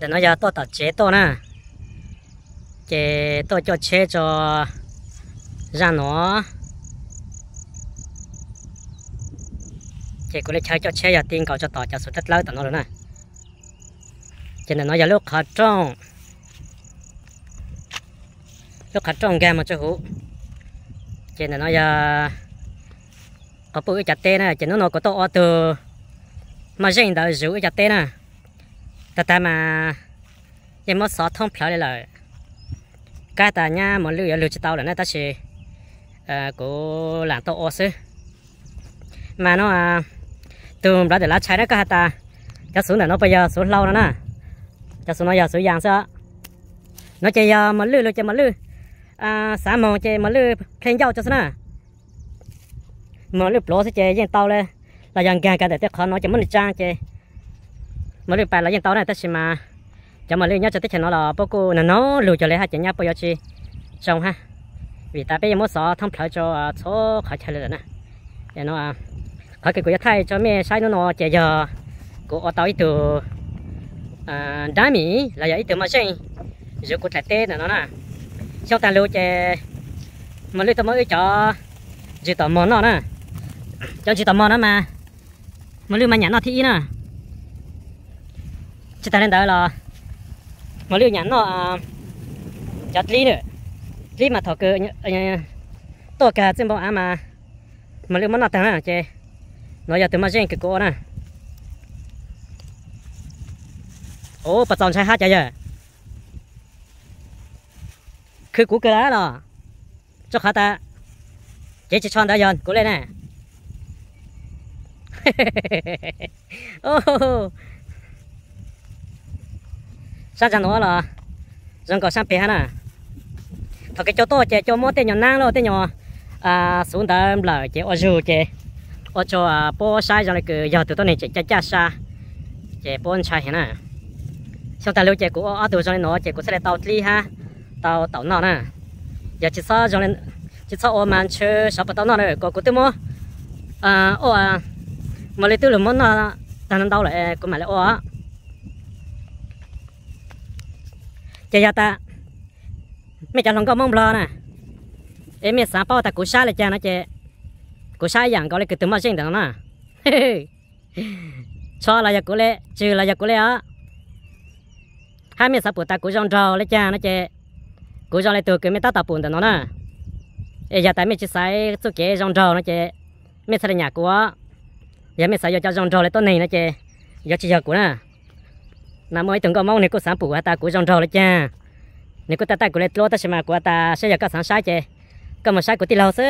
để nó giờ tôi tạo chế to nè chế tôi cho chế cho ra nó chế cũng lấy chơi cho chế giờ tiền cầu cho tỏ cho sự thất lớn tao nó rồi nè chế này nó giờ lúc khát trong lúc khát trong game mà chơi hữu chế này nó giờ có bụi chặt tê nè chế nó nó có to từ mà riêng đã giữ chặt tê nè ta ta mà em mất sáu thông phiếu là cả ta nha mà lưu lưu cho tao là nó ta sẽ à của làm tao sư mà nó à, từ đó để lá trái đó cả ta cho xuống là nó bây giờ xuống lâu nữa nè cho xuống nó giờ xuống vàng sao nó chơi giờ mà lưu lưu chơi mà lưu à xã mò chơi mà lưu khen dâu cho xuống nè mà lưu lỗ sẽ chơi riêng tao lên là dàn gà cả để tiếp khó nó chơi mất trang chơi mỗi lúc bài là dân tao này ta xem mà cho mà lưu nhớ cho tiết tích nó là bao cô là nó lưu cho lấy hai chị nhá bao giờ chi xong ha vì ta bây giờ mới sợ thông phải cho số khỏi chơi rồi nè để nó khỏi cái của thay cho mẹ sai nó nó chạy giờ của ô tàu ít từ đá mỹ là giờ ít từ mà xin rồi của thạch tê là nó nè sau ta lưu chạy mà lưu tao mới cho chỉ tao món nó nè cho chỉ tao món nó mà mà lưu mà nhắn nó thì ý nè chúng ta nên đó là một lưu nhắn nó chặt lý nữa lý mà thọ cơ tổ cả trên bộ á mà mà lưu món nào tăng à chê nó giờ từ mà riêng cái cô nè ô bắt chồng sai hát chạy giờ cứ cú cơ đó cho khá ta chế chỉ chọn đã dần cố lên nè ô sa chẳng nó là dân có sang bé nè thật cái chỗ to chè chỗ mót tên nhỏ nang rồi tên nhỏ à xuống tới là chè ở dù chè ở chỗ à po sai rồi cứ giờ tụi tôi này chè chà chà sa chè po sai thế nè sau ta lưu chè của ở tụi rồi nó chè của sẽ là tàu đi ha tàu tàu nọ nè giờ chỉ sao rồi chỉ sao ô ăn chơi sao bắt tàu nọ này có của tôi mua à ô à mà lấy tư lượng món là đang đâu lại có mày lấy ô á จียาตาไม่จะลองก็มองบลอนะเอ็มสาป้อตากูชาเลยจ้านะเจกูชาอย่างก็เลยกึ่งมาเช่นเดียวนะชอบอะไรกูเลยจืออะไรกูเลยอ่ะห้เมสาปุ่นตากูจองรอเลยจ้านะเจกูจองเลยตัวกงไม่ตาตาปุ่นดิมนะเอ้ยาแต่ไม่ชิสายสุเกจองรอนะเจไม่สระหยากูอ่ะยังไม่สายอยากจะจองรอเลยต้นนี้นะเจอยากจะอยากกูนะ nằm mỗi tuần có mong này có sản phụ của ta của rong rò đấy cha này có ta ta của lấy lô ta sẽ mà của ta sẽ giờ có sản sai chè có một sai của tiền lầu chứ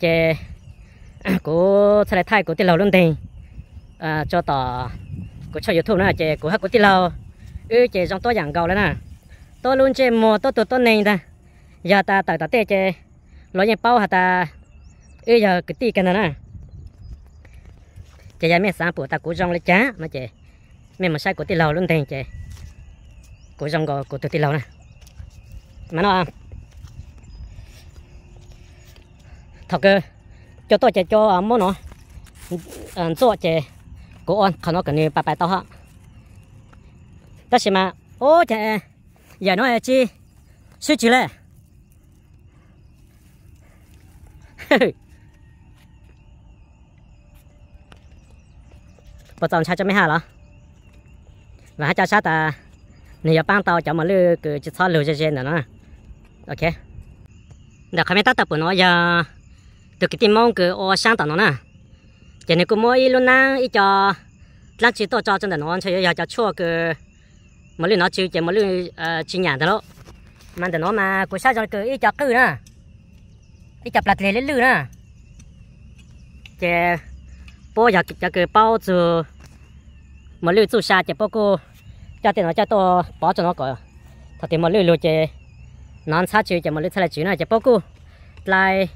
chè của sẽ thay của tiền lầu luôn thì à, cho tỏ của cho youtube nữa chè của hát của tiền lầu ư chè rong to dạng gầu đấy nè to luôn chè mò to tụt to này ta giờ ta tại ta tê chè lối những bao hạt ta ư giờ cứ tì cái này nè chè giờ mẹ sản phụ ta của rong lấy cha mà chè mẹ mà sai của tiền lầu luôn thì chị của dòng của của tiền lầu này mà nó à. thật cơ cho tôi chị cho à, món nó à, cho chị cố ông khăn nó cần như bà bà tao hả tất nhiên mà ô chị giờ nói chi suy chị lên Bộ chồng cha cho mấy hà là và cho sát ta nếu bạn tàu cho mà lư cứ chỉ sao lư cho trên nữa ok đã không biết tập của nó giờ từ cái tim mong cứ ô sáng tao nó nè cho nên cũng mỗi luôn nè ít cho lát chỉ tôi cho chân nó chơi giờ cho chua cứ mà lư nó chịu chỉ mà lư ờ, chỉ nhàn thôi mà nó mà cứ sao cho cứ ít cho cứ nè ít cho lạt lên lư nè chè bao giờ cho cứ bao giờ mà lưu chú sa chỉ bao cô cho tiền nó cho to bỏ cho nó cỡ thật thì mà lưu lưu chỉ nón sát chữ chỉ mà lưu sai chữ này chỉ bao cô lại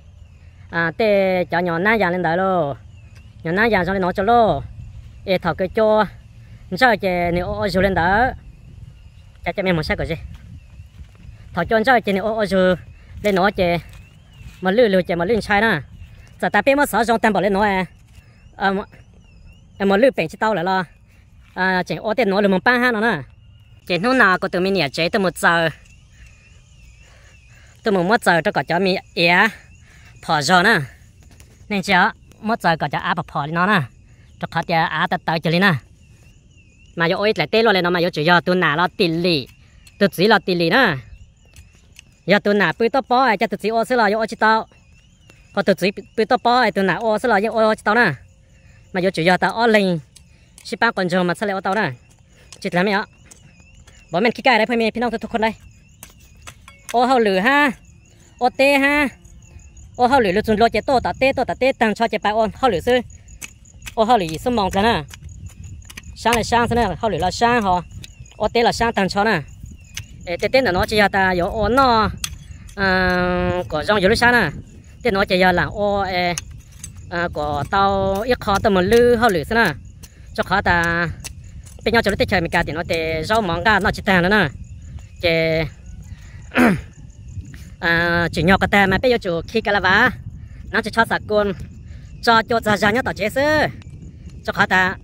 à tê cho nhỏ na già lên đấy lo nhỏ na già xong lên nó cho lo ê thọ cái cho sao chỉ nếu ô dù lên đó chắc chắn mình muốn sai cái gì thọ cho sao chỉ nếu ô dù lên nó chỉ mà lưu lưu chỉ mà lưu sai nè giờ ta biết mất sáu trong tam bảo lên nó à mà lưu bệnh chỉ tao lại lo à chạy ô tiền nó là một ba ha nó nè chạy nó nào có từ mình nhảy chạy từ một giờ từ một mất giờ cho có cho mình é phò rồi nè nên chưa mất giờ có cho áp đi nó nè tôi có cho á tới tới chơi nè mà giờ ôi lại tê luôn nó mà yo chỉ yo tôi nà lo tỉ lì tôi chỉ lo tỉ lì nè yo tôi nà bự to bỏ ai cho tôi chỉ ô xí lo yo ô chỉ tao có tôi chỉ bự to bỏ ai tôi nà ô xí lo yo ô chỉ tao nè mà yo chỉ yo tao ô linh ชิป้าก่อนจอมาสเลวเตาได้จิตแล้วไหมอ่ะบอกมันขี้ไก่ได้พ่อแม่พี่น้องทุกคนได้โอ้เฮาหรือฮะโอเตฮะโอ้เฮาหรือลุจุนโลเจโตตาเตโตตาเตตังชอเจไปโอนเฮาหรือซื้อโอ้เฮาหรือสมองกันนะช่างเลยช่างซะนะเฮาหรือเราช่างหอโอเตเราช่างตังชอนะเอเตเตน่ะเนาะจะยาตาอยู่โอนเนาะอ่าก็จ้องอยู่ลุช่างนะเตเนาะจะยาหลังโอเออ่าก็เตาอีกคอตะมันลือเฮาหรือซะนะ cho khó ta bây nhau cho nó trời mình cả thì nó để rau món cả nó chỉ tàn nữa nè chế à, chỉ nhỏ cái tàn mà bây giờ chủ khi cái là vá nó chỉ cho sạc côn cho cho ra ra nhá tao chế sư cho khó ta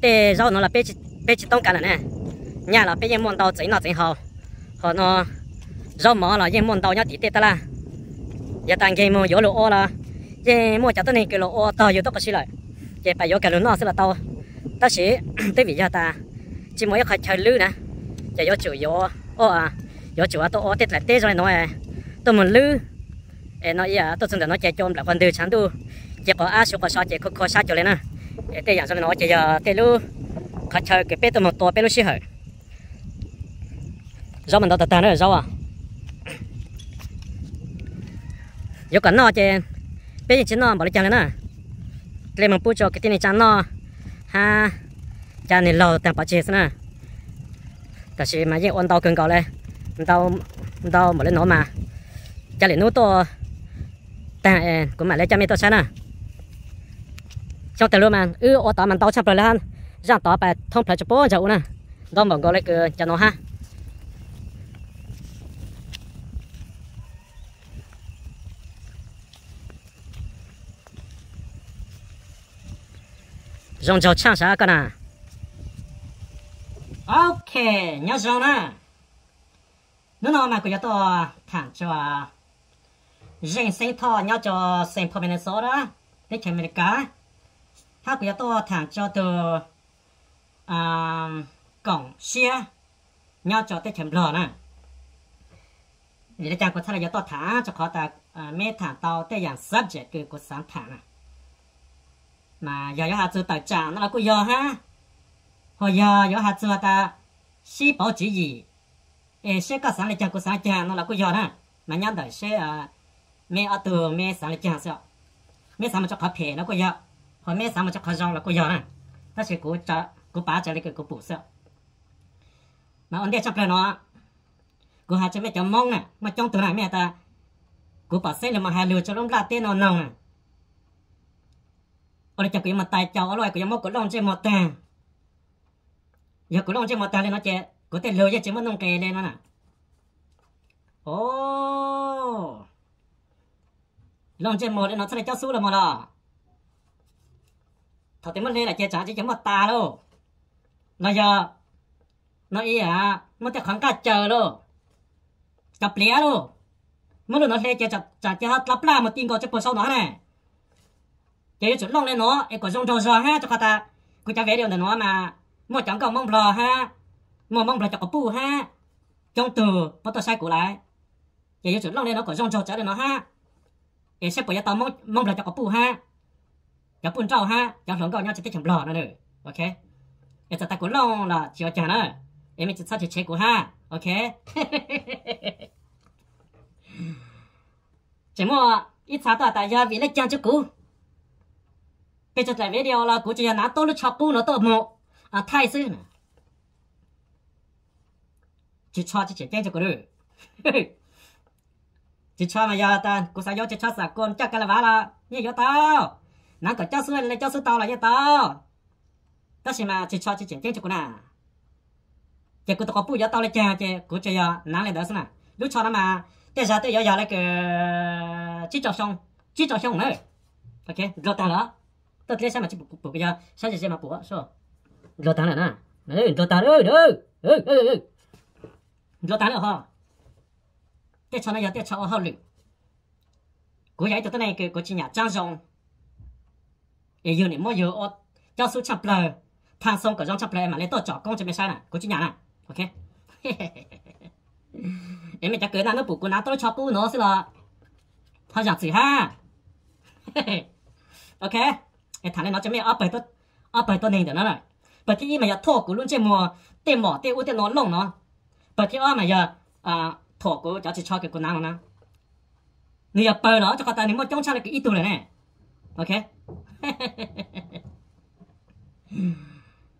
để rau nó là bây bây chỉ tông cả này nhà là bây giờ muốn đào chỉ nó chỉ hậu họ nó rau mỏ là giờ muốn đào nhau tí tê ta là giờ tàng game mua vô lỗ là giờ mua chả tao này cái lỗ tao vô tao cái gì lại giờ phải vô cái lỗ nó sẽ là tao ta sẽ tới vị gia ta chỉ mỗi khách chơi lư nè giờ yo chủ yo ô à yo chủ à tôi ô tết lại tết rồi nói à. tôi muốn lư em nói à tôi xin được nói chơi chôm là con đưa sáng tu chỉ có á số có sao chơi có có sao chơi lên nè tết giờ rồi nói chơi giờ tết lư khách chơi cái bé tôi một to bé lư xí hở rau mình đâu tạt tàn nữa rau à yo cần nó chơi bé giờ chỉ nó bảo đi chơi lên nè à. lên mình bút cho cái tiền này chán nó ha cha này lò tạm bảo chế nè cả chị mà dễ ăn tàu cần cầu lên tàu tàu mà lên nó mà cha lại nấu to tạm cũng mà lấy cha mẹ to sáng nè cho từ luôn mà ư ừ, ở tao mình tao chập rồi lên giang tao phải thông phải cho bố chậu nè đó mà gọi lại cái ừ, cha nó ha dòng dầu chang sa cả nào ok nhớ rồi nè nó nó mà cũng to thằng cho riêng sinh thọ nhớ cho sinh phẩm bên số đó để chơi mình cá hát cũng to thẳng cho từ cổng xe nhớ cho tới chấm lò nè vì thế chàng có thằng là to thẳng cho khó ta mê thằng tàu tới dạng subject cứ có sáng thằng nè mà giờ gió hạt sư tàu trả nó là cô giờ ha hồi giờ gió hạt sư ta sĩ bảo chỉ gì ê sẽ có sáng lịch chẳng có sáng chàng nó là cô giờ ha mà nhắn đời xí à mẹ ở từ mẹ sáng lại chàng sao mẹ sáng mà cho khó phê nó cô giờ hồi mẹ sáng mà cho khó rong là cô giờ ha ta sẽ cố trả cố bá trả lại cái cố bù sao mà ông đi cho lại nó cố hạt cho mẹ cho mong nè à. mà trong từ này mẹ ta cố bảo xí là mà hai lừa cho nó ra tiền nó nồng nè à ở đây chẳng cái mặt tài cháu ở loại của mốc của lòng chơi một tàng giờ của lòng chơi một tàng thì nó chơi có thể lừa cho chứ mất nông kề lên nó nè ô lòng chơi một thì nó sẽ là cháu su là một đó thật tiếng mất lên là chơi trả chứ chấm một tà đâu nó giờ nó ý à mất cái khoảng cách chờ đâu chập lé đâu mất được nó lên chơi chập chập chơi hết lắp la một tin gọi cho bờ sau đó này cái chỗ long lên nó cái có rong trâu giò ha cho cô ta cứ ta vẽ điều là nó mà một chẳng cầu mong lò ha một mong lò cho có pu ha trong từ bắt tao sai cổ lại cái chỗ long lên nó có rong trâu chả để nó ha cái sẽ bỏ ra tao mong mong lò cho có pu ha cho pu trâu ha cho lồng cầu nhau chỉ thích chầm lò nữa nữa ok cái ta cổ long là chỉ có nữa em mình chỉ sao chỉ chế cổ ha ok chỉ mua ít sao tao tại gia vì lấy chăn cho cũ cái chụp lại video là cũng chỉ là tôi nó chọc bu nó tôi một à thay sư nè chỉ cho chỉ chỉ cho chỗ đấy chỉ cho mà giờ ta cũng sao giờ chỉ cho sao con chắc cái là vả là như giờ tao nó cái cho sư là cho sư tao là như tao đó là mà chỉ cho chỉ chỉ cho chỗ nè chỉ cũng có bu giờ tao là cha chỉ cũng chỉ giờ nó là đó xem nè lúc cho nó mà bây giờ tôi giờ giờ là cái chỉ cho xong chỉ cho xong nữa ok rồi tao đó tao lấy sao mà chỉ bục bục bây giờ sao chỉ xem mà bục so lo tan rồi na nó đấy lo tán rồi đấy ơi tan rồi ha tiếp là này tết cho nó giờ tết cho ho lử cố giải tụi này cái cái chuyện nhà trang rộng ấy giờ này mua giờ ở cho số chập lờ thang sông cả dòng chập lờ mà lấy tôi chọn con cho mình sai này cố chuyện nhà này ok em mình chắc cưới nãy nó bục cô nào tao cho cô nó xí là thôi giặt gì ha ok ไอ้ฐานเนี่ยน้องจะไม่เอาไปตัวเอาไปตัวหนึ่งเดี๋ยวนั้นน่ะปัจจุบันมันจะทอกูรุ่นเจมัวเตะหมอเตะอุเตะนอนลงเนาะปัจจุบันมันจะอ่าทอกูจะจะชอบเกี่ยวกับน้ำนะนี่อย่าเปิดเนาะจะกระตายนี่มันจ้องชาเลยกี่ตัวเลยเนี่ยโอเค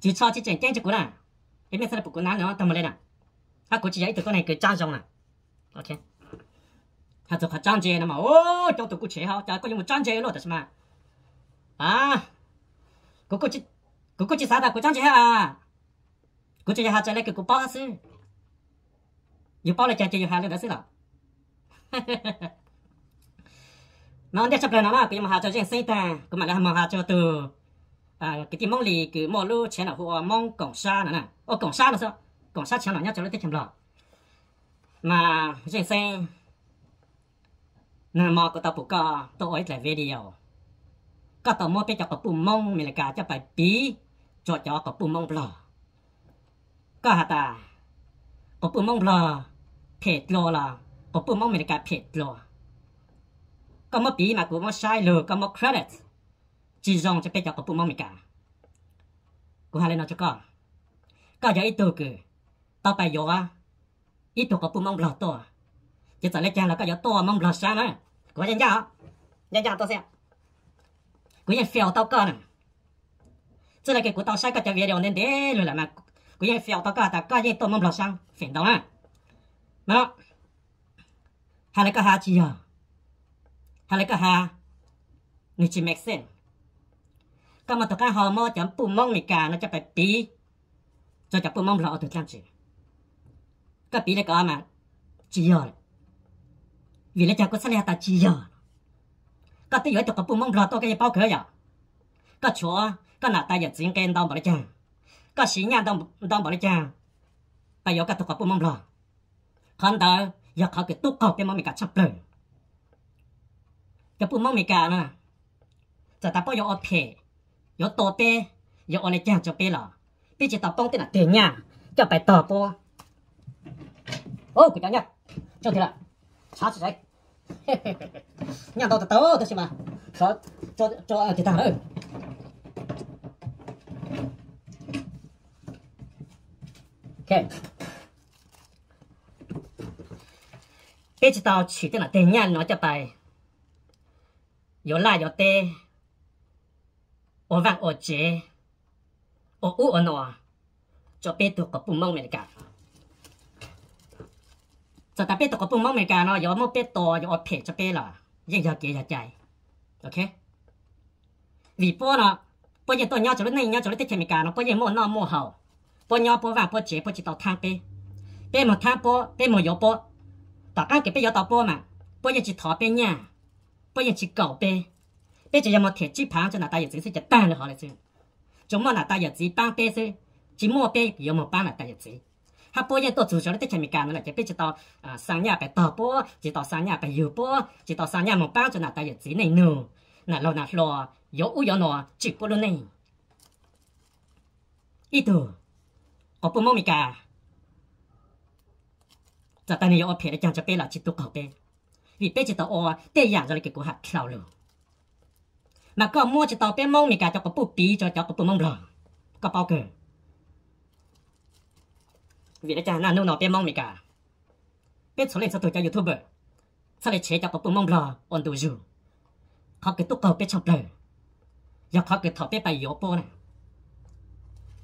จีชอบจีเจ๋งเจ๋งจะกูน่ะไอ้เมื่อสักปุ๊กกูน้ำเนาะทำมาเลยน่ะถ้ากูจะย้ายตัวนี้กูจ้างจองน่ะโอเคถ้าจะขาจ้างเจนะมาโอ้จ้างตัวกูเฉยเขาจ้างก็ยังไม่จ้างเจหรอกแต่ใช่ไหม à cô cô chị cô cô chị sao ta cô chẳng chị ha cô chị ha chạy lại cô bao hết chứ yêu bao lại chạy chị ha lại đó xí là nó để chấp lên nó là cái mà ha cho chị xây ta cái mà là mà ha cho từ à cái tiếng mong lì cứ mò lu chén là hồ mong cổng sa nữa nè ô cổng sa là sao sa chén là nhau cho nó tiết kiệm lọ mà chị xây nà mò của tao phụ cò tôi lại video ก็ต่อมอไปจากกับปุ่มมองเมลกาจะไปปีจอดจอกับปุ่มมองปลอก็หาตากับปุ่มมองปลอเพจโลละกับปุ่มมองเมลกาเพจโลก็มาปีมากูมาใช้เลยก็มาเครดิตจีจงจะไปจากกับปุ่มมองเมลกากูหาเลยนะจ๊ะก็ก็จะอีตัวกูต่อไปยออีตัวกับปุ่มมองปลอตัวจะจดเล็กแจงแล้วก็ยอตัวมองปลอใช่ไหมกูยังยางยังยาตัวเสียกูยังเฟียวเต้าก่อนจะอะไรกูเต้าใช้ก็จะเวียเดียวเน้นเด้เลยแหละมากูยังเฟียวเต้าก่อนแต่ก็ยังต้มมันหลอดช่างเสียงเต้าอ่ะมาแล้วฮาเลก็ฮาจีอ่ะฮาเลก็ฮานี่จีแม็กเซนก็มาตัวก้าฮอร์โมนจับปุ่มมองนิกาน่าจะไปปีจะจับปุ่มมองหลอดถึงจังจีก็ปีแล้วก็มาจีอ่ะวิเลจักก็เสียตาจีอ่ะก็ที่อยู่ตกกับปุ่มมองรอตัวก็ยังเป้าเขยอ่ะก็ชัวก็หน้าตาอย่างจริงแกนดองบริจังก็สีงานดองดองบริจังไปอยู่กับตกกับปุ่มมองรอคันเดออยากเขาเกิดตุ๊กเขาแกมันมีการชับเปลืองกับปุ่มมองมีการนะจะตาป้อยออเพยอโตเตยออะไรจังจะเปหรอพี่จะตอบป้องตีหนักเตียงเนี่ยจะไปตอบป้อโอ้กูจะเนี่ยเจ้าทีละช้าสุดเลย嘿嘿嘿嘿，伢到的到的行吧？找做做，二吉他二。看，k 贝吉他二取等一听伢拿这来，又辣又弹，我滑我捷，我舞我闹，做边都个不毛没的搞。จะแต่เป็ดตกปุ่มมองเมกาเนาะอย่าว่าเป็ดโตอย่าว่าเผ็ดจะเป็ดหรอยิ่งอยากเกลียดใจโอเควีปัวเนาะปัวยังตัวเนาะจะรู้ในเนาะจะรู้ที่เมกาเนาะปัวยังโม่นอโม่เห่าปัวเนาะปัวว่างปัวเจ๋ปัวจิตต่อทางเป็ดเป็ดหมดทางปัวเป็ดหมดยอปัวต่อการเก็บเป็ดยอต่อปัวมาปัวยังจิตถอเป็ดเนี่ยปัวยังจิตเก่าเป็ดเป็ดจะยังมาเถียจีพังจะหน้าตาอย่างสิจะตั้งเลยเขาเลยซึ่งจงมองหน้าตาอย่างสิปังเป็ดซึ่งจีโม่เป็ดยังมาปังหน้าตาอย่างสิ ha po ye to chu cho te chemi ka na che pe che to sang nya pe to po che to sang nya pe yu po che to sang nya mo pa cho na ta ye zi nei nu na lo na lo yo u yo no chi po lo nei i tu ko po mo mi ka cha ta ni yo pe chang cha pe la chi tu ko pe vì pe che to o te ya cho le ke ko ha thao lo mà có mua cho tao bé mông này cả cho có bút bí cho cho có bút mông lò có bao cờ วิจารณ์น่านุ่นอเปียมองมมกา เป็ดสเลสตูจาอยูทูบเบอร์สเลเชจักปปุ่มมองรอออนดูจูเขาเกิดตุ๊กเกวเป็ดชอบเลยอยากเขาเกิดถอดเป็ดไปโยโป้นะ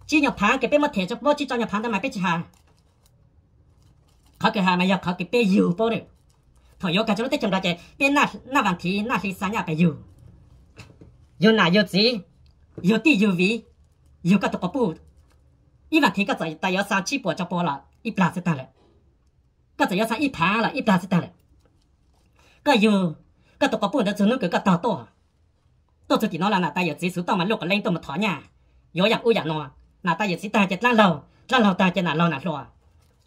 จีหยาพังเก็บเป็ดมาเถอะจะโป้จีจอนหยาพังทำไมเป็ดชาเขาเกิดหามายากเขาเกิดเป็ดยโป้เนี่ยถอยโยกาจะรู้ได้จำได้เป็ดหน้าหน้าบางทีหน้าที่สัญญาไปอยู่อยู่ไหนอยู่สีอยู่ที่อยู่วีอยู่กับตุ๊กปู一碗汤，个子大约三七八角包了，一百二十单了；个子要上一盘了，一百二十单了。个有，个多个铺子做那个多多，多做几弄了。那大有随时到马路个另一头么讨伢，有样乌样喏，那大有时间就拉佬，拉佬当然拿老拿说，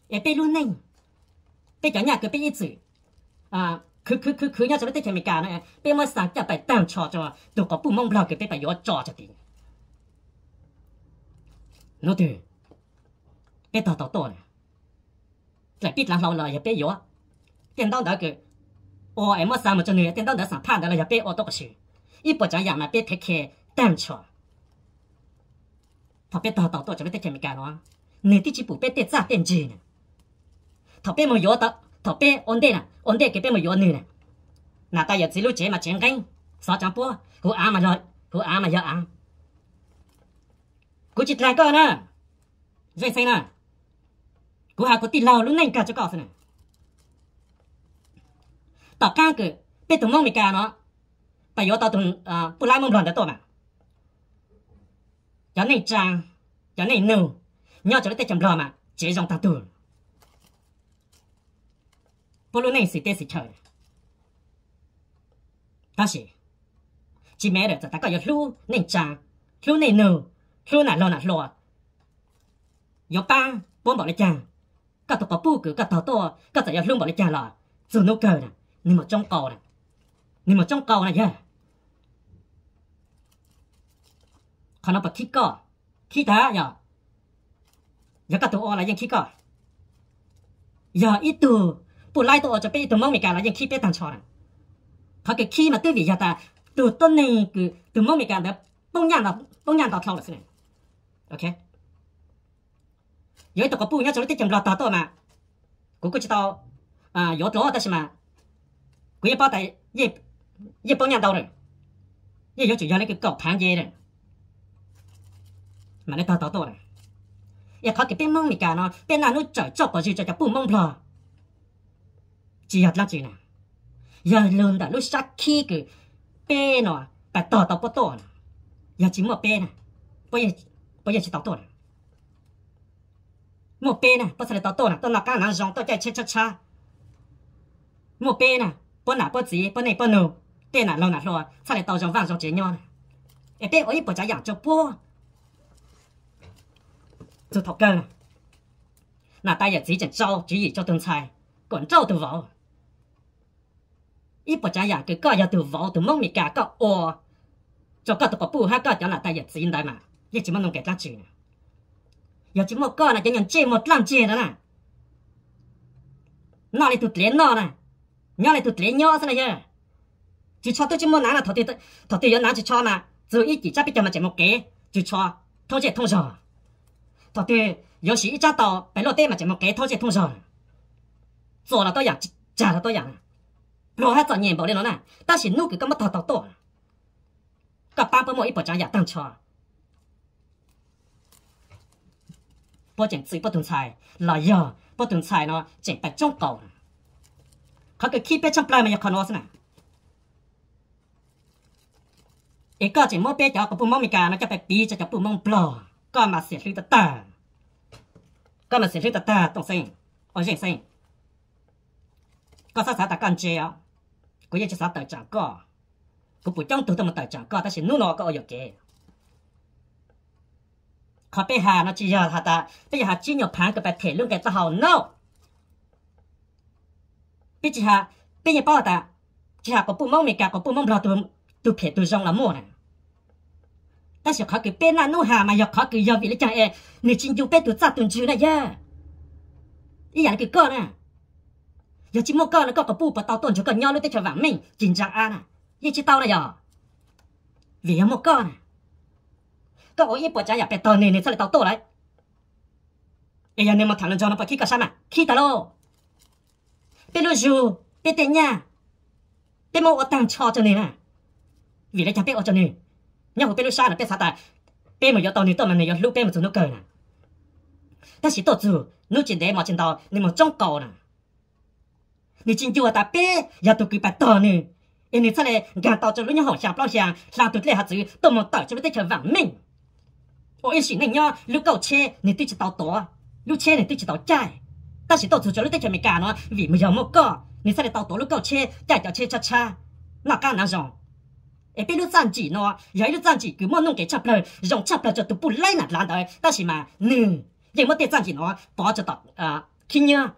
也别乱弄，别讲伢个别意思，啊，可可可可伢做那钱没干呢，别么想就别单吵着，多个铺蒙聊就别把药吵着的，喏对。别到到多呢，来别让老了也别有啊，电动那个，我 M 三么就呢，电动那上判的了也别我多去，一不讲养嘛别撇开单车，他别到到多就别撇没干了，你的只不别得咋点子呢？他别么有的，他别安得呢，安得给别么有你呢？那大爷只路节嘛钱跟，啥张波，我阿嘛要，我阿嘛要阿，估计大哥呢？瑞森呢？cú hà có tì lao lúc nành cả cho cỏ xem này tỏ ca cử bên tụng mông mì cà nó tại yếu tao tụng à ờ, bù lai mông lòn đã tổ mà gió này trang gió này nù nhỏ cho nó tay chầm lò mà chế dòng tăng tử bù lúc này xì tê xì trời ta xì chỉ mẹ được ta có yếu lưu này trang lưu này nù lưu nả lò nả lò yếu ba bốn bảo lấy chàng cả tàu tàu cứ cả tàu tàu cả giải lung bảo này chả là giờ nấu cờ nè nhưng mà trong cầu nè nhưng mà trong cầu này yeah. ขนมปังคิกก็ขี้ท้าอย่าอย่ากระตัวอะไรยังคิกก็อย่าอีตัวปุ่นไล่ตัวจะไปตัวมองมีการอะไรยังคิดไปต่างชอนเขาเกิดขี้มาตื้อวิยาตาตัวต้นนี่คือตัวมองมีการแบบป้องยันแบบป้องยันต่อเท่าหรือสิเนี่ยโอเค有ตัวกปูเนี่ยจะรู้ที่จำรอต่อตัวมากูก็จะต่ออ่า有ตัวแต่ใช่ไหมกูยังป้อแต่ยี่ยี่ป้อยังต่อเลยยี่有主要那个搞盘耶的มาได้ต่อต่อตัวเลยอย่าเขาเก็บเป็นมงมีการเนาะเป็นนานุจ่อยจบก็จะจะปูมงพลอจีหยัดละจีน่ะอย่าลืมแต่ลูกชักขี้กูเป้เนาะแต่ต่อต่อป้อตัวอย่าจิ้มว่าเป้นะป้อยังป้อยังจะต่อตัวเลย một bên nè bớt là tao tổ nè tao là cá nè rong tao chạy chết chết cha một bên nè bớt nè bớt gì bớt này bớt nổ tên nè lâu nè lâu sao lại tao giống vàng giống chế nhau nè em bên ấy bớt trái dạng cho bố chú thọc cơ nè nà ta giờ chỉ chỉ trâu chỉ gì cho tương tài còn trâu từ vỏ ít bớt trái dạng cứ coi giờ từ vỏ từ mông mì cả cọ ồ cho cọ từ cọ bù ha cọ cho là ta giờ chỉ đại mà giờ chỉ mong nông cái ta chỉ nè giờ chỉ một con là cho nhận chê một lần chê đó nè nó lại tụt lên nó nè nhau lại tụt lên nhau thế này chứ chỉ cho tôi chỉ muốn nán là thọ tiền thọ tiền giờ nán chỉ cho mà dù ít chỉ chắc biết cho mà chỉ một cái chỉ cho thôi chỉ thông rồi thọ tiền giờ chỉ ít chắc tàu bé lô tê mà chỉ một cái thôi chỉ thông rồi rồi là tôi 养 trả là tôi 养 rồi hết giờ nhìn bảo lên nó nè ta chỉ nuôi cái cái mất thọ tàu cả ba bữa mỗi ít bỏ trả giả tăng พวกเจ๋งซื้อพวกตุนชายหล่อเยอะพวกตุนชายเนาะเจ๋งแต่จ้องเก่าเขาก็ขี้เป๊ะช่างปลายมายาคอนอสนะเอกก็เจ๋งมั่วเป๊ะจะกับปุ่มมองมีการนะจะไปปีจะจับปุ่มมองปลอก็มาเสียชื่อตาตาก็มาเสียชื่อตาตาต้องเซ็งอ๋อเจ๋งเซ็งก็ซาซาตะกันเจียวกูยังจะซาเตอจังก็กูปุ่จ้องตัวตัวมันเตอจังก็แต่ฉันนู่นนอก็เอาอยู่เก๋ khó bây hà nó chỉ giờ hà ta bây giờ chỉ nhập hàng cái bài thể luôn cái ta hào no bây giờ hà bây giờ bảo ta chỉ hà có bùn mông này cả có bùn mông lo tu tu phải tu rong là mua này ta sẽ khó cái bên là nô hà mà giờ khó cái giờ vì lý chẳng e người chính chủ bên tu ta tụi chữ này ya ý là cái cơ này giờ chỉ mua cơ nó có có bùn bắt tao tụi cho cần nhau nó để cho vàng mình chính trạng an à ý chỉ tao này giờ vì mua cơ này 我一百只人被到呢，你出来偷多来？哎呀，你莫听人讲，侬别去个啥嘛？去哒咯！别啰嗦，别个伢，别莫我当着你呢，为了养别个子你，伢好别啰嗦了，别啥的，别莫要偷呢，偷蛮容易，丢别莫就丢个呢。但是多主，你今天没见到，你们中狗呢。你今叫我大鳖，要偷给别多呢？因你出来干偷子，人家互相不相，相互偷下子都莫偷出来在条文明。我一时那样，你搞车，你对起到多，你车你对起到债，但是到处就你对起没干呢，为么要么个，你才来到多你搞车，再叫车车车，那干哪种？哎，别你站起呢，也你站起，给么弄给差不了，用差不了就都不来那难的，但是嘛，你也么得站起呢，把就到啊，听呀，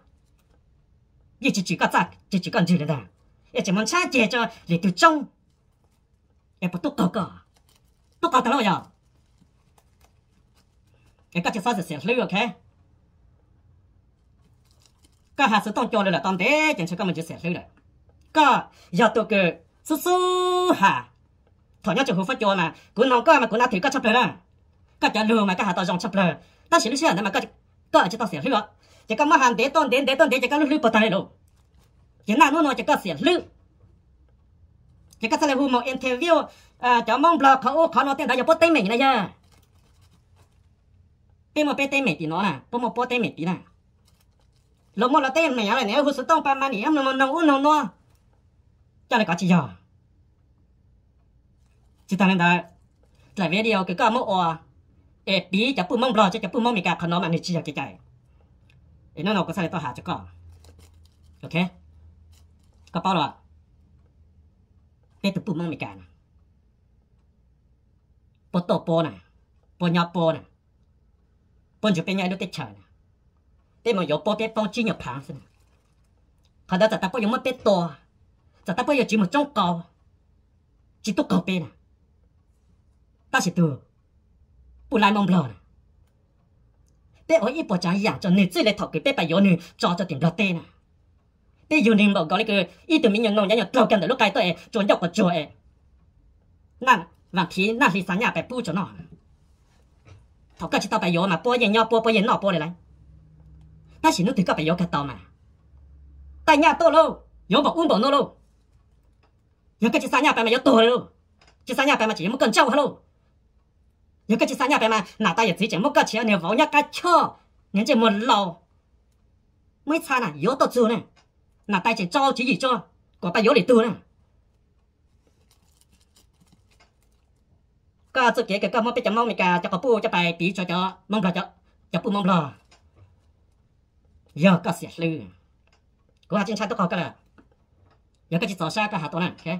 也只几个站，只几个人了的，也只么差接着你就中，也不多搞搞，多搞得了呀。cái các chế sao sẽ lưu ok các hạt sữa tông cho là tông thế chẳng sao các mình chơi sẻ lưu rồi, các giờ tôi cứ su su hà nhau chơi chụp phát cho mà cũng nào cơ mà cũng nào thì các chấp lời các chơi lừa mà các hạt tao dòng chấp lời ta chỉ lưu xe mà các các chế tao sẽ lưu chỉ các mà hàng thế tông đến thế tông thế chỉ các lưu lưu bật tay luôn chỉ nào nó chỉ các sẽ lưu chỉ các sẽ lưu một interview à cho mong nói tiếng đại giờ post tiếng mình này nha bên một bên tên mẹ thì nó nè à? bên một bên tên mẹ thì nè lỡ một là tên mẹ là nếu hút sốt tông ba mà nè nó nó uống nó nó cho lại có chi cho, chỉ tao nên đó là video cái cái mẫu à ê bí chả bùm mông bò chứ chả bùm mông mì cả còn nó mà này chi cho cái chạy ê nó nó có sai tao hạ cho có, ok có bao rồi bé tụi bùm mông mì cả nè bố tổ bố nè bố nhỏ bố nè bọn chú bên nhau để chờ nè để mà có bao bao chỉ nhập hàng xin họ đã ta bao nhiêu mất tết to ta bao nhiêu chỉ một trong cầu chỉ tốt cao bé nè ta sẽ từ bù lại mong lờ nè để ở ít bỏ trái giả cho nên dưới lại thọc cái bé bảy yếu nên cho cho tiền đợt tê nè để dùng nên bảo gọi là cái ít từ mình nhận nông nhảy nhảy đầu cần để lúc cái tuổi chuẩn dọc vào chùa nè vàng thì nà thì sáng nhà phải bu cho e. nó thằng cái chỉ tao bây giờ mà bỏ yên nhau bỏ bỏ yên nọ bỏ lại ta chỉ nó thì cái bây giờ cái tao mà tại nhà tôi luôn nhớ bảo uống bảo nó luôn nhớ cái chỉ xa nhà bây mà nhớ tôi luôn chỉ xa nhà bây mà chỉ một cần trâu luôn nhớ cái chỉ xa nhà bây mà nà ta giờ chỉ chỉ một cái chỉ nhớ vào nhà cái cho nhớ chỉ một lô, mới xa nà nhớ tôi chưa nè nà ta chỉ cho chỉ gì cho có bây giờ để tôi nè ก็สุดเก๋ก็มองไปจะมองมิกาจะกปูจะไปปีชจมองพลาจะจะปูมองพลายอก็เสียชื่อกู่าจินชาตัวเขาก็เลยยก็จิตต่อชาก็หาตัวนั้นแค่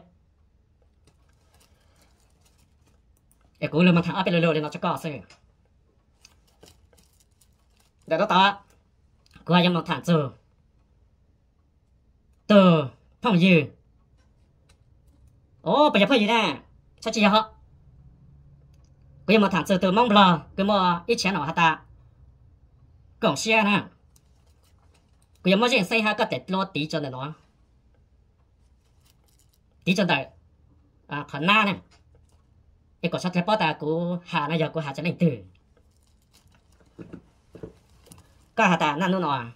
เอ้กูเลยมันถามไปเร็วๆเลยเราจะกอซื้อเดี๋ยวต่อกูยังมองถานเจอตัวพ่องยือโอ้ไปจะพ่อยืนแน่ชัดเจนเหรอ cái mà thằng từ từ mong lờ cái mà ít chén nào hả ta cổng xe nè cái mà chuyện xây ha có thể lo tí cho nó tí cho đời à khẩn na nè cái cổ sắt cái bao ta cú hà nãy giờ cú hà cho nên từ cái hà ta nãy nó nói à.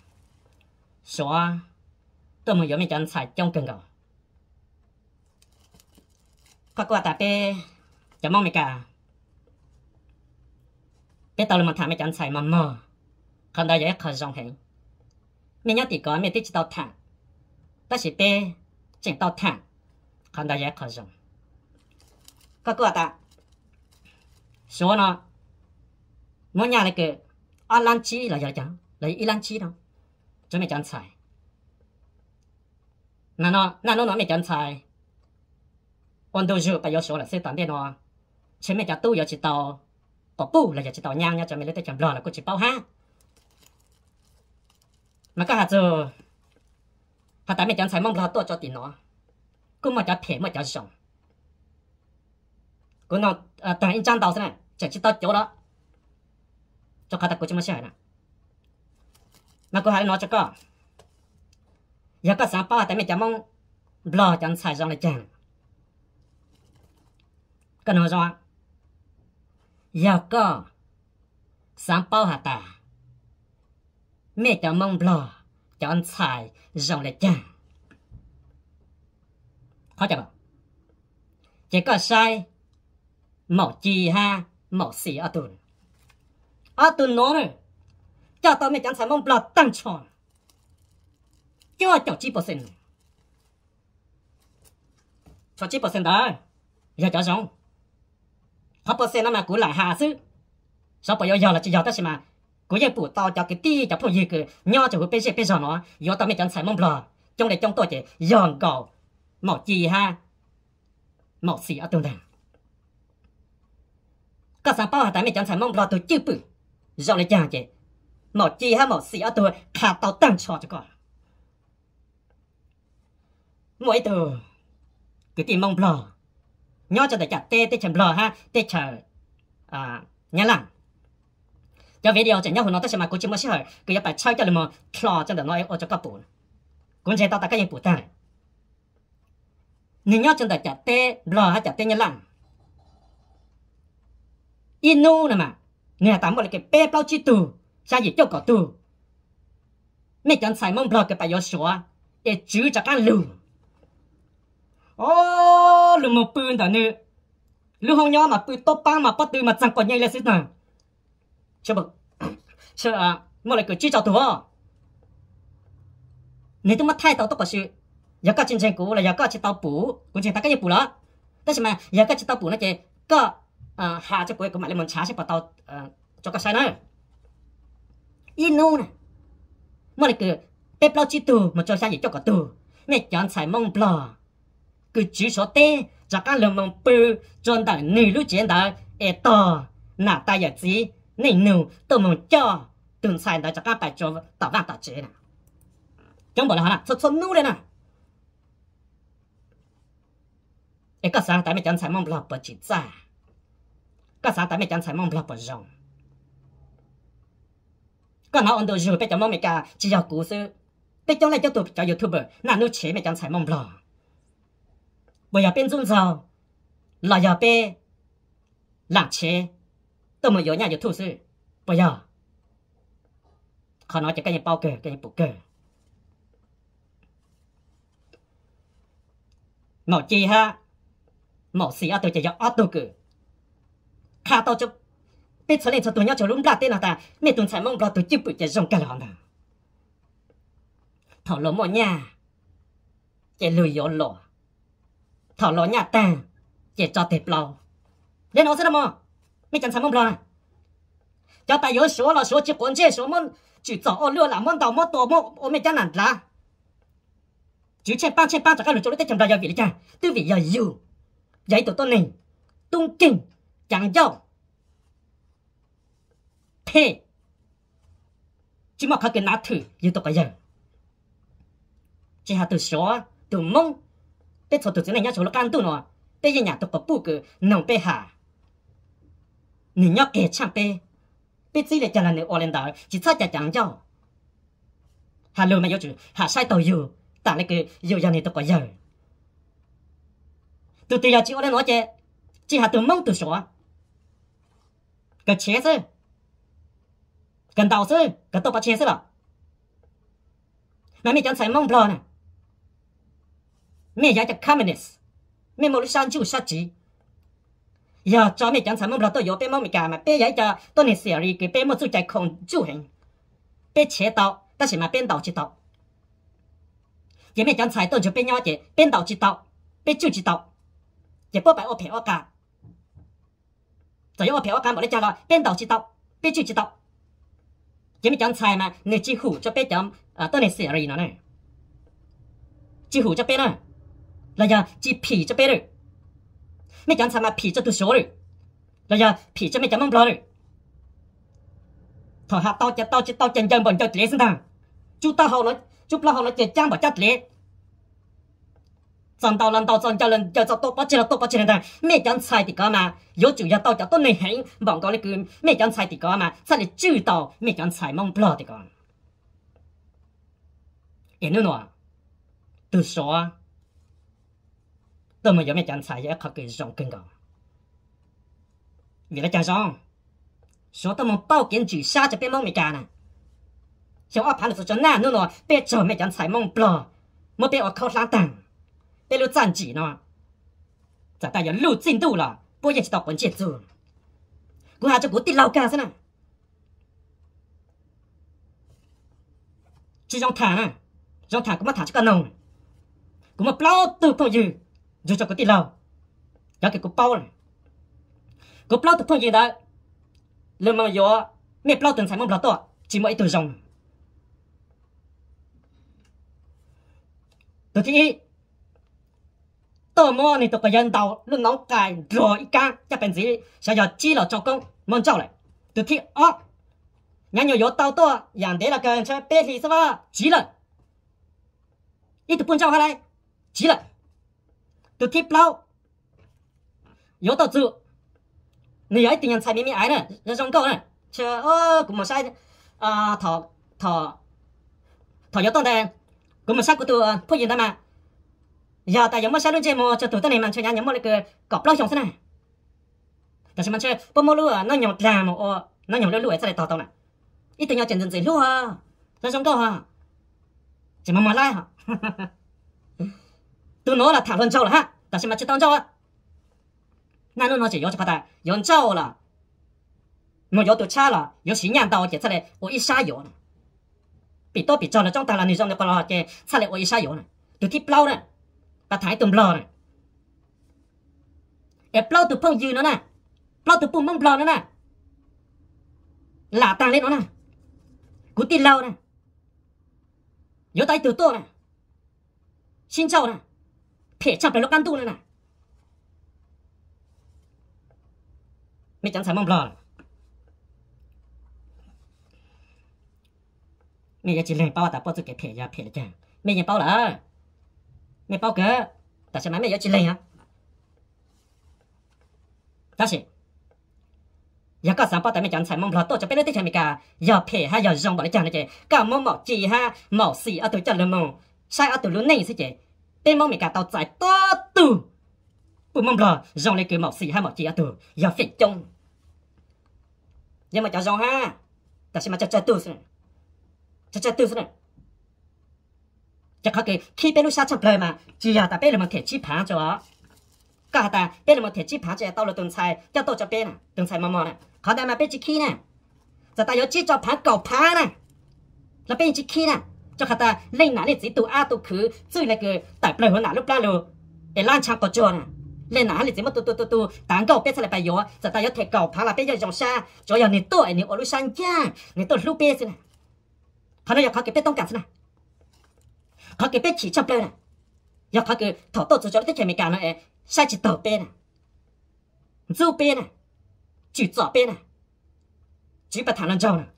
số tôi mới giống như chân xài trong cần cầu các quả ta tê chấm mong mày cả bé tao mà thằng mày chẳng xài mà mờ còn đây giờ khởi rộng hình mẹ nhớ thì có mẹ thích tao thẳng ta chỉ bé chỉnh tao thẳng còn đây giờ khởi rộng các cô ta số nó mỗi nhà này cứ ăn lan chi là giờ chẳng lấy ít lan chi đâu cho mẹ chẳng xài nà nó nà nó nói mẹ chẳng xài còn đâu giờ bây giờ số là sẽ tạm biệt nó chỉ mẹ chẳng tu giờ chỉ tao bỏ bù là giờ chỉ tỏ nhau nha cho mình lấy tay chấm lò là cô chỉ bao ha mà các hạt giờ hạt tại mình chẳng xài mong lò to cho tiền nó cũng mà chả thể mà chả sống cũng nó à, tại anh trang tàu xem chỉ chỉ tao chỗ đó cho đặt cũng của chúng xài nè mà cô hai nó cho con giờ các sáng bao tại mình chẳng mong lò chẳng xài rằng là chẳng cần nói rằng giờ có sáng bao hà ta mẹ cho mong lò cho ăn xài rồng lại chàng khó chả bảo chỉ có sai màu chi ha màu xì ở tùn ở tùn nó này cho tao mẹ chẳng xài mong lò tăng tròn cho cháu chi bỏ xin cho chi bỏ xin đó giờ cháu rồng thấp bớt xe nó mà cú lại hà chứ sao bây giờ là chỉ giờ ta mà cú giờ bù tao cho cái ti cho phụ gì cứ nho cho cái bê bê giờ nó giờ tao mới chẳng xài mông lò trong đây trong tôi chỉ giòn cầu mỏ gì ha mỏ xì ở tương đàng các sáng bao hà tại mình chẳng xài mông lò tôi chưa bự giờ lại chẳng chỉ mỏ gì ha mỏ xì ở tôi khả tao tăng cho cho con mỗi từ cái tiền mông lò nhớ cho đại chặt tê tê chầm lờ ha tê chờ à nhá lặng cho video chẳng nhớ hồi nó tất sẽ mà cố chim mà sẽ hỏi cứ nhập bài chơi cho là mà trò cho là nói ở chỗ các bùn cũng chỉ tao ta cái gì bùn ta nếu nhớ cho đại chặt tê lờ ha chặt tê nhá lặng inu nè mà nè tám gọi là cái bê bao chi tu sao gì cho cỏ tu, mấy chân xài mong lờ cái bài yếu sủa để chữ cho các lù ô lu mo bươn da ne lu hong nyo mà bươn to pa mà pa tu mà chang ko nyai le sit na che bực, che à, mo lại ko chi chao tu ho ni tu ma thay tao to ko shi ya ka chin chen ku la ya ka chi tao pu ku chen ta cái gì pu la ta shi ma ya ka chi tao pu na che ka à hạ cho cuối của mày lên mình xả sẽ bắt tao cho các sai này inu nè mà lại cứ tép lao chi từ mà cho sai gì cho cả từ mẹ chọn sai mong bờ cứ chữ số tê cho các lồng mong bơ trôn tại nữ lúc chiến đó e to nà ta giờ gì nị nữ tôi mong cho từng sai đó cho các bài cho tỏ vàng tỏ chế nè trong bộ là hả sốt sốt nu đây nè e các sáng tại mình chẳng sai mông lọp bờ chỉ ra các sáng tại mình chẳng sai mong lọp bờ cái nào nó ổn đồ rồi bây giờ mong mình cả chỉ giờ cú sư bây giờ lại cho tụi cho youtuber là nó chế mình chẳng sai mông lọp bây giờ bên run rào là bê lạc chế tôi mới nhớ nhà nhớ thu sư bây giờ họ nói chỉ cái gì bao cái gì bù cờ mỏ ha mỏ xì tôi chỉ cho ót tôi cử khá tao cho biết số này tôi nhớ cho lúng ra tên là ta mẹ tôi sẽ mong gọi tôi chịu bụi chỉ rong cái lọ nè thảo lỗ mỏ nhà chỉ lười gió lọ thảo ló nhà ta chỉ cho tệp lò đến nó sẽ làm mà mình chân sắm mông lò cho ta yếu số là số chỉ cuốn chế số mông chỉ cho ô lừa là mông đầu mông tổ mông ô mình chân nản ra. chứ chơi ba chơi ba cho các lựa chỗ đấy chẳng ra giờ vị đấy cha tư vị giờ yêu giấy tổ tôn này tung kinh chẳng giàu thế chỉ mà khắc cái nát thử như tổ cái gì, chỉ hà từ số từ mông tết cho tụi chúng này nhá cho nó can tu nó à. tết nhà tụi có bù cứ nồng bê hà nữ nhóc ế chẳng bê bê chỉ là chẳng là nữ ở lên đó chỉ sợ chẳng chẳng cho hà lưu mà yếu chú hà sai tàu yêu, ta lấy cái yêu giờ này tụi có yêu, tụi tụi yếu chỉ ở lên nói chứ chỉ hà tụi mong tụi xóa cái chế chứ cần tàu chứ cần tàu bắt chế chứ là mày mình chẳng sai mong bờ này mẹ giá cho communist mẹ một lúc sáng chú sát chỉ giờ cho mẹ chẳng sắm mông là tôi yếu bé mông mẹ cả mà bé giá cho tôi nên xử lý cái bé mông chú chạy không chú hình bé chế tạo đó là mà bên đầu chỉ tạo chỉ mẹ chẳng xài tôi cho bé nhỏ chỉ bên đầu chỉ tạo bé chú chỉ tạo chỉ bố bài ô phải ô cả rồi ô phải ô cả mà lấy cho là bên đầu chỉ tạo bé chú chỉ tạo chỉ mẹ chẳng xài mà người chỉ hủ cho bé chấm à tôi nên xử lý nó này chỉ hủ cho bé này 人家只皮只白了，没讲菜嘛皮只都熟了，人家皮只咩姜菜冇了。头下到只到只到真真本就折得生就到后好来，诸刀好来就将把拆裂。真到轮到三叫人叫做刀把切了刀把切了当。咩姜菜的哥嘛，有就要到就都内行。忘讲那个没讲菜的哥嘛，这里猪刀没讲菜冇白的个。哎喏喏，都熟啊！咱们有没人才也靠给上进的？为了上进，说他们包警取消就别忙没干了。像我盘的头这难弄的，别做没人才弄不咯？莫别我靠上等，别留战绩呢。再待要路进度了，不也是到关键组。我还在我地老家呢。只上谈，上谈，我没谈出个弄，我没不到都工业。dù cho có tiền lâu giá cái có bao này có bao từ phương gì đó lần mà gió mẹ bao từng sáng mông bao to chỉ mỗi từ dòng từ khi tờ mò này tôi có dân tàu lúc nóng cài rồi ca cho bên gì sẽ giờ chi là cho công mong cho lại. từ khi ó nhà nhiều yếu tàu to dạng thế là cần sẽ bê thì sao chỉ là ít từ phương cháu hay chỉ là tôi tiếp lâu yếu tao dự nì ấy tình nhân sai mi mi ái này nhân trong cậu này chờ ơ cũng mà sai à thọ thọ thọ yếu tao đen cũng mà sai của tôi phụ gì ta mà giờ tại giống mà sai luôn chơi mò cho tụi tao này mà chơi nhà nhóm mò lại cười cọp lâu chồng thế này tại sao mà chơi bơm mò lúa nó nhậu trà mà nó nhậu lúa lúa sao lại tao tao này ít tình nhân chuyện gì lúa nhân trong câu hả chỉ mong mà lại hả tu nó là thả hơn châu là ha ta xem mà chết tao châu á nãy nó chỉ yếu cho ta yếu châu là nó yếu tụi cha là yếu xí nhàn tao chỉ sao lại ô bị to bị tròn là trong ta là người trong này còn là chỉ sao lại ô ít xa yếu này tụi thịt lâu này ta thái tụm lò này em lâu tụi phong dư nó nè lâu tụi phong mông lò lạ tàng lên nó nè cú tin lâu nè yếu tay tụi to nè xin châu nè เพจชอบไปลบกันตู้นั่นน่ะไม่จังสามัองรอไม่ยาจีเลยเป้าแต่ป้อจะเก็บเพจยาเพจจังไม่ยาเป้าเหรไม่เป้าเก้อแต่ใช่ไหม่ยาจีเลยฮะถ้าสิอยากก็สามป้อแต่ไม่จังสามัองรอตัวจะเป็นอะไรที่ฉันมีการยาเพจให้ย่าจงบอกเลยจังนะเจ้ก็มองหมอกจีฮะหมอกสีเอาตุจันทร์ละมองใช้เอาตุลุ้นหนึ่สิเจ้ tên mong mình cả tàu giải to từ bùm mong lờ rong lên cứ màu xì hai mọc chị từ giờ phải chung nhưng mà cháu rong ha ta sẽ mà cháu cháu từ xem cháu cháu từ xem chắc cái khi bên lúc xa chấp lời mà chỉ là ta bên là một thể chi phá cho cả ta bên là một thể chi phá cho tao là tuần sai cho tao cho bên à tuần sai mò mò nè khó ta mà bên chỉ khi nè giờ ta có chỉ cho phá cầu phá nè là bên chỉ khi nè จะคาตาเล่นหนาเล่นสีตัวอาตัวคือซื่อเลยกือแต่เปล่อยหัวหนาลูกปลาูกเอล่านชาก็จวนเล่นหนาเล่นสีมาตัวตัวตัวตัวต่างก็เป็นสลายไปยอจะตายยอเทกเก่าพาลาเป็นยอยองชาจอยอยนี้ตัวไอ้นี่อรุชันจ้านี่ตัวลูกเป้สินะพนายอยากเขาเก็บเป็นต้องการสินะเขาเก็บเป็นฉีดชับเลยนะอยากเขาเก็บถอดตัวจะจอดที่เขม่การนะเอใช่จิตต่อเป็นนะจูเป็นนะจีจ่อเป็นนะจีประธานนั่นเจ้านะ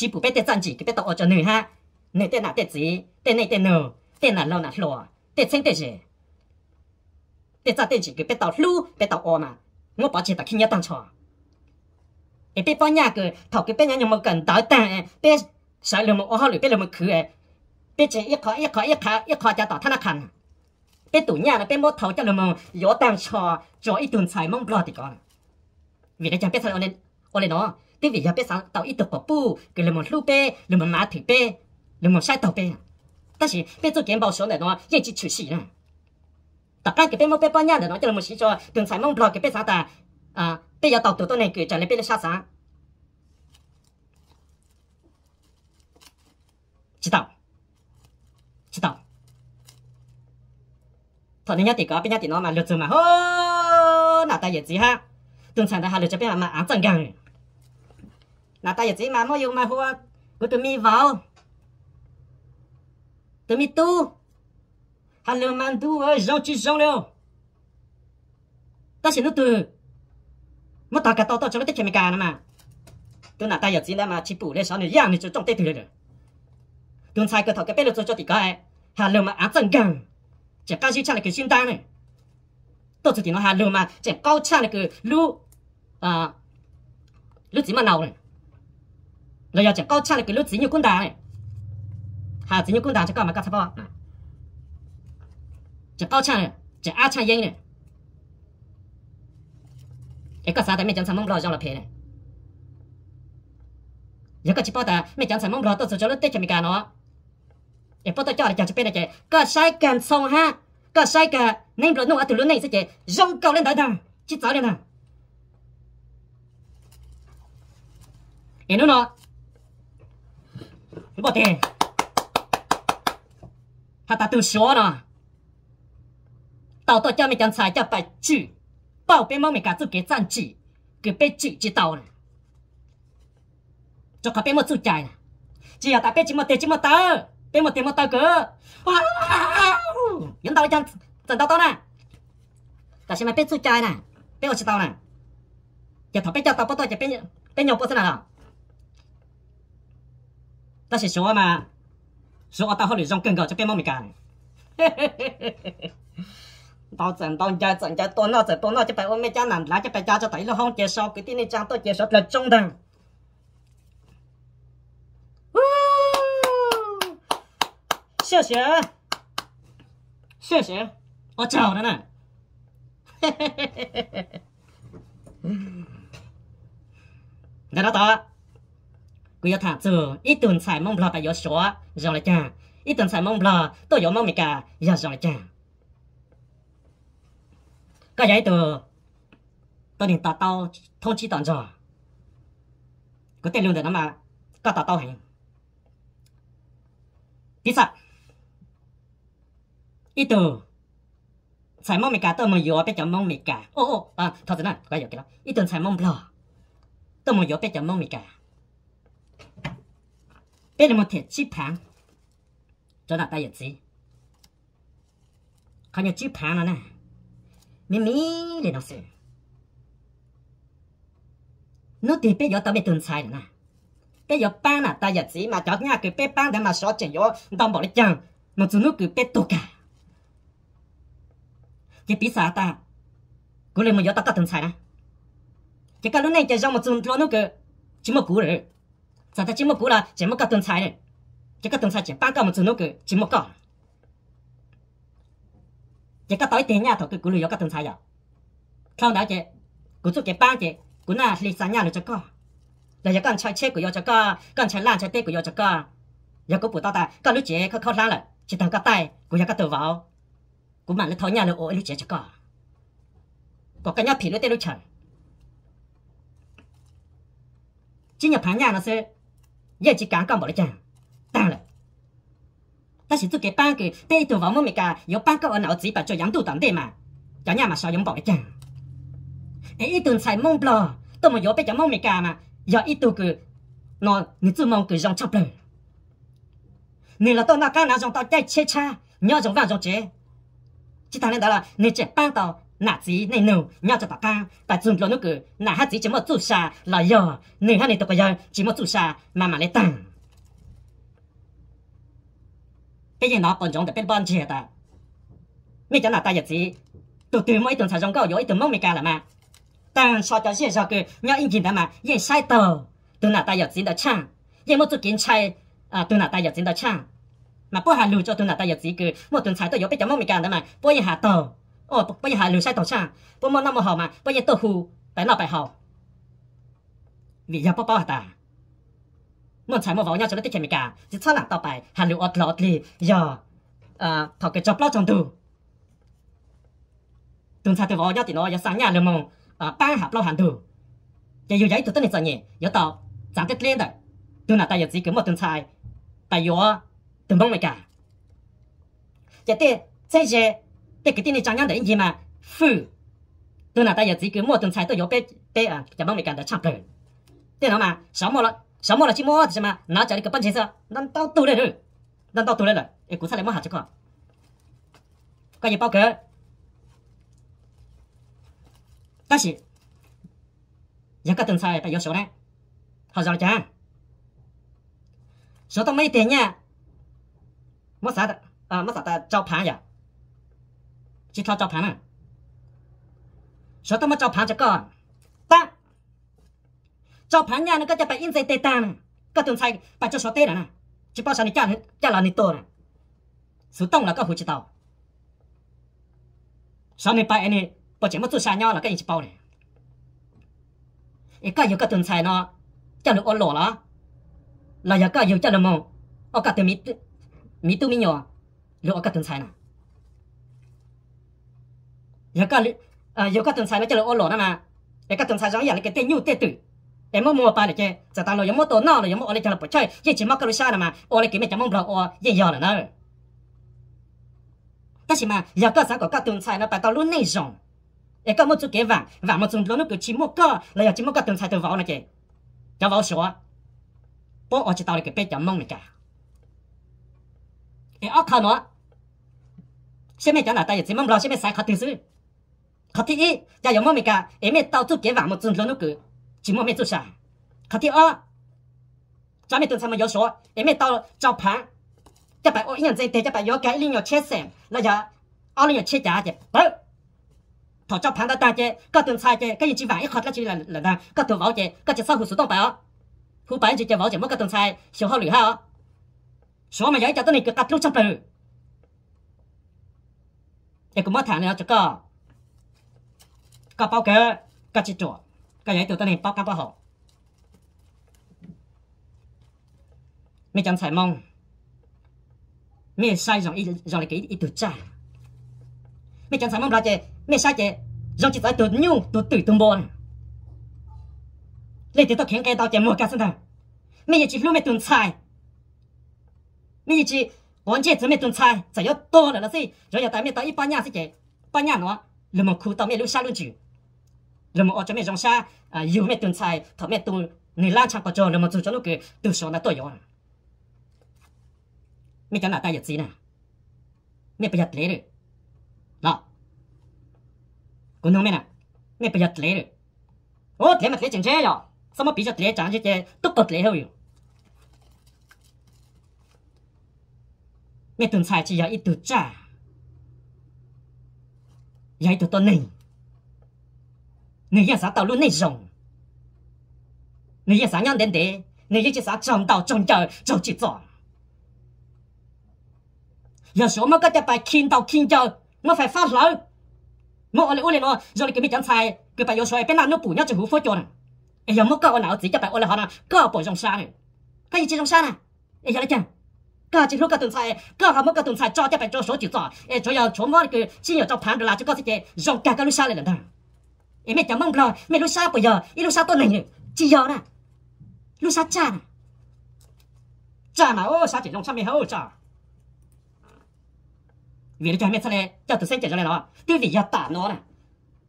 chỉ phụ bé tê san chỉ cái bé tao ở cho nữ ha nữ tê nào tê gì tê này tê nô tê nào lâu nào lò tê xanh tê gì tê ra tê chỉ cái bé tao lu bé tao ở mà ngô bảo chỉ tao kinh nhớ tăng trò ế bé bao nhà cái thầu cái bé nhà nhưng mà cần tới ta bé sợ lừa mà ô hao lừa bé lừa mà khử bé chỉ ít khó ít khó ít khó ít khó cho tao thằng khăn bé tủ nhà là bé mốt thầu cho lừa mà gió tăng trò cho ít tuần xài mông lo thì còn vì cái chẳng bé sao ở đây ở đây nó tiếng Việt giờ biết sao tàu ít được bỏ cái là một lưu bê là một má thủy bê là một sai tàu bê ta chỉ biết cho kiếm này nó yên chỉ chủ sĩ nè tập cái bên một bên bao là nó cho là một sĩ cho từng phải mong cái bên sao ta à bây giờ tàu tụi tôi này cứ trở lại bên là sao chỉ tàu chỉ tàu thôi nên nhớ thì có bên nhớ thì nó mà lượt rồi mà hô gì ha từng sản ta hà lượt cho bên mà ám chẳng gần là ta chỉ mà mua dùng mà hua của tụi mi vào tụi mi tu hà lương mang tu ơi rau chi rau liêu ta xin nó từ mất tao cả tao tao cho nó tích mày cả nữa mà tôi là ta giờ chỉ là mà chỉ bù để sao này giang này cho trong tết thử được tôi sai cái thằng cái bé được cho tỷ cái hà lương mà án chân gần chỉ cao siêu cha là cái xin ta này tôi chỉ nói hà lương mà chỉ cao cha là cái lũ, à lũ gì mà nào này rồi giờ chỉ có chắc là cái lúc chỉ nhiều quân đà này hà chỉ nhiều quân đà chỉ có mà cắt tháp chỉ có chắc này chỉ ăn chắc yên này cái cái sao tại mình chẳng mong lo cho là phê này giờ cái chỉ bảo ta mình chẳng mong lo tôi cho nó tết cho mình cả nó cái bảo tôi cho là chẳng chỉ bên này chỉ có sai cần xong ha có sai cả nên rồi nó ở từ lúc này sẽ chỉ rong cầu lên đại đàng chỉ giáo lên nào em nói nó 我听，他打多少呢？倒到家没将菜叫白煮，宝贝们没敢做给咱吃，给白煮就倒了，就可别莫做菜了。只要打白煮莫停，莫倒，别莫停莫倒锅。用刀子将整倒倒呢，但是没白做菜呢，白吃倒呢。要打白煮倒不多，就白白肉本身啊。那是小娃嘛，小娃到好里上更高，就变冇米干嘞。嘿嘿嘿嘿嘿嘿当真当家多闹整多闹，就白我们家男男就白家就第一了，好结束，第弟天再多结束就中等。呜，谢谢，谢谢，我走了呢。嘿嘿嘿嘿嘿嘿嘿，嗯，你老大。cứ thả chữ ít tuần xài mong là tại gió số rồi lại cha ít tuần xài mong là tôi gió mong mình cả dạ, giờ rồi lại cái giấy tờ tôi định tạt tao thông chi tận rồi có tiền lương được mà có tạt tao hành tí ít tờ xài mong mình cả tôi mong gió bé chấm mong mình cả ô ô à thôi thế này cái gì kia ít tuần xài mong là tôi mong gió bé chấm mong mình cả bé là một thể chip hàng cho là tay gì không nhớ chip hàng nữa nè mình mỹ để nó xem nó thì bé giờ tao bé tuần sai nữa nè bé giờ ban là tay gì mà chọn nhà cái bé ban để mà xóa chuyện gió đâm bỏ lấy chăng nó chúng nó cứ bé tổ cả chỉ biết sao ta cũng là một giờ tao tao tuần sai nè chỉ cả lúc này chỉ trong một tuần luôn nó cứ chỉ một cú rồi 咱这节目过了，节目搞炖菜嘞，这个炖菜一般搞么做那个节目搞，这个到一点伢头个古里有个炖菜呀，看到这，古做个班的，古那里三伢了这个，人家干菜切古要这个，干菜烂菜对古要这个，要古不到的，干你姐可靠烂了，只当个带古要个豆包，古满了头伢了哦，你姐这个，古跟伢皮了对了成。今日盘伢那是。giờ chỉ cản con bỏ lại chàng ta là ta chỉ tôi cái ba cái tê tụ vào mỗi mình cả yếu ba cái ở não chỉ bà cho yếm tụ tận tê mà cho nhà mà sao yếm bỏ lại chàng ấy ít tuần xài mông bờ tôi mà yếu bé cho mông mình cả mà giờ ít tụ cứ nó người chưa mong cứ dòng chọc lời nên là tôi nào cả nào dòng tao chạy chê cha nhớ dòng vàng dòng chế chỉ thằng này đó là nên chạy ba tàu nà chí này nụ nhau cho tao ca bà chun lo nước cử nà hát chí chỉ một chút xa là giờ nửa hát này tụi giờ chỉ một chút xa mà mà lấy tặng cái gì nó còn giống được bên bên chia ta mi chẳng là ta nhật chí tụi từ mỗi tuần sao giống cậu dối từ mông mi ca là mà tặng so cho xe so cử nhau yên kín ta mà yên sai tờ từ nà ta nhật chí đã chăng yên một chút kiến chai à từ nà ta nhật chí đã chăng mà bố hà lưu cho từ nà ta nhật chí cử một tuần sai tôi dối bây giờ mông mi ca là mà bố yên hà tờ 哦，不也还留下头像，不么那么好嘛，不也豆腐白老白好，vì giờ bao bao hả ta, muốn xài mua vào nhau cho nó tiết kiệm cả, chỉ cho làm tao bài hà lưu ọt lì, giờ à thọ cái chọc lót trong tù, tuần sau tôi vào nhau thì nó giờ sáng nhà mông à ờ, ba hạt lót hàng tù, giờ yêu giấy tôi tất nhiên rồi nhỉ, giờ tao giảm tiết lên rồi, tuần nào ta giờ chỉ cứ một tuần xài, tại yo tuần bông mày cả, giờ tiết, thế giờ thế cái tin này chẳng ngang được gì mà phu, tôi nào ta giờ chỉ cứ mua từng trái tôi yếu bé bé à chẳng bao mình cả đã chạm rồi thế nó mà sáu mua rồi sáu mua là chỉ mua thì mà nó chả đi cái bánh chế sao nó tao tù đây rồi nó tao tù đây rồi em cũng sao lại mua hạt chứ còn coi gì bao cỡ ta chỉ giờ các từng trái phải yếu số đấy họ giàu chả số tao mấy tiền nha mất sao à mất sao ta cho phá vậy 鸡头招盘了，晓他么？招盘就搞，但照盘呀，那个就把印菜带蛋，各种菜把这酸菜了。鸡泡山里加加烂多头，熟冻了搁回鸡头，小里白呢，把节目做山药了搁去报了。你个有各炖菜呢，叫你饿老了，那又搁又叫你么，我感觉米米多有，少，落我感觉菜呢。giờ các à giờ các tuần sai nó chỉ là ô lỗ mà, để các tuần sai giống như là cái tên nhu tên tử em mua mua ba này chơi giờ tao nói giống mua tổ nọ rồi giống mua ở đây cho là bỏ chơi giờ chỉ mắc cái sai nè mà ở đây kiếm mình chẳng mong bảo ở giờ giờ nè tất nhiên mà giờ các sáng của các tuần sai nó tại tao luôn nội dung, để các một chút cái vàng vàng một chút luôn nó cứ chỉ mua cái, là giờ chỉ mua cái tuần sai từ võ này kì cho võ sửa bỏ ở chỉ tao là cái bé chẳng mong này cả để ở khăn nữa xem mẹ chẳng là tại giờ chỉ mong lo xem mẹ sai khát thứ khó thứ nhất giờ giống mình cả em mẹ tao chút kế vào một chân lớn nó cứ chỉ một mẹ chút sao khó thứ hai cho mẹ tuần sau mà yếu số em mẹ tao cho phá cho bạn ôi nhận trên, thế cho bạn yếu cái linh nhỏ chết xem là giờ ở linh nhỏ chết giá chứ bớ thọ cho phá đó đang chứ các tuần sai chứ cái gì chỉ một khó là chỉ là là ta các tuần võ chứ các chỉ sau hồ số bảy bạn hồ bảy chỉ chơi võ chứ mỗi có tuần sai số hậu lửa ha số mà giờ cho tôi này cứ cắt lúc trong từ em cũng mất thằng này cho có cá bao cá cá chích chỗ cá nhảy từ ta nên bao cá bao hậu mình chẳng phải mong mình sai dòng ý dòng này cái ý từ cha mình chẳng phải mong là chè mình sai chè dòng chỉ phải từ nhu từ từ từng bồn lấy từ tao khiến cái tao chè mua cá sinh thằng mình chỉ luôn mình từng sai mình chỉ quan chỉ chỉ mình từng sai chỉ có to là là gì rồi giờ tại mình tại ý ba nhà gì chè ba nhà nó là một khu tao mình luôn sai luôn chịu là ở chỗ mẹ dòng xa à yêu mẹ tuần xài thợ mẹ tuần người lan chẳng có trò là một dù cho nó cái từ số là tuổi rồi mẹ chẳng là tay giật gì nè mẹ bây giờ lấy được đó cũng nói mẹ nè mẹ bây giờ lấy được ô thế mà thế chẳng chế rồi sao mà bây giờ lấy chẳng chứ chế tức cực lấy hơi mẹ tuần xài chỉ giờ ít từ trả giờ ít từ tuần nình 你也啥道路内容？你也啥样点的？你也是啥中道中道做几桩？有时候我个得把听到听到，我 phải phát lỡ。我 ở lại ở lại nó, rồi lại cái mình chẳng sai, cái bài yếu sai, bên nào nó bù nhau chỉ hú phốt cho nè. Ai mà mất ở nào chỉ cho bài ở lại họ nè, cơ bồi trong xa nè, cái gì chỉ trong xa nè, ai giờ đấy chẳng. ก็จะรู้กระตุนใส่ก็ทำมันกระตุนใส่จอจะไปจอโสจิตจอเอจอยาชมว่าคือชิ้นอยู่จอผ่านเวลาจะก็จะยองแกก็รู้ชาเลยหลังดัง em mẹ chả mong lo mẹ lúc sao bây giờ ít lúc sao tôi này chỉ giờ nè lúc sao cha nè cha mà ô sao chỉ nông sao mẹ hậu cha vì nó cho mẹ sao này cho từ xem chạy ra này nó tiêu vì giờ tả nó nè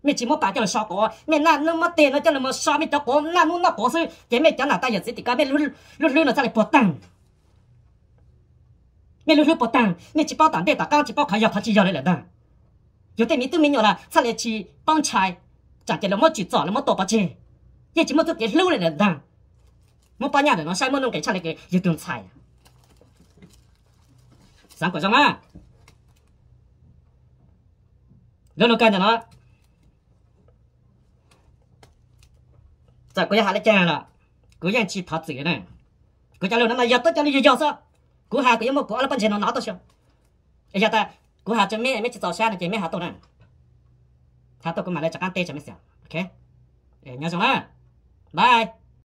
mẹ chỉ muốn bà cho là sao cổ mẹ na nó mất tiền nó cho nó mà sao mẹ cho cổ na nó nó cổ sư cái mẹ cho là ta giờ sẽ thì cả mẹ luôn luôn luôn nó sao lại bỏ tăng mẹ luôn luôn bỏ tăng mẹ chỉ bao tặng để tặng cao chỉ bao khai giờ phát chỉ giờ này là tăng 有对民都没有了，再来去帮差。chả chỉ là mất chỉ giỏ là mất tổ bà chê giờ chỉ mất thực cái lưu này là đàng mất bà nhà để nó sai mất nông cái chả này cái giờ tường xài sáng của trong á đâu nó cần là nó giờ có hạ lại chè là cứ yang chỉ thật gì này cứ chả lưu nó là giờ tất chả lưu giờ sao cứ hạ cái một quả là bên trên nó nó tao sao giờ ta cứ hạ cho mẹ mẹ chỉ giỏ xa là cái mẹ hạ tao này 다음 또 끝만에 잠깐 떼 점했어요. 오케이? 예, 네, 안녕 정말. 바이.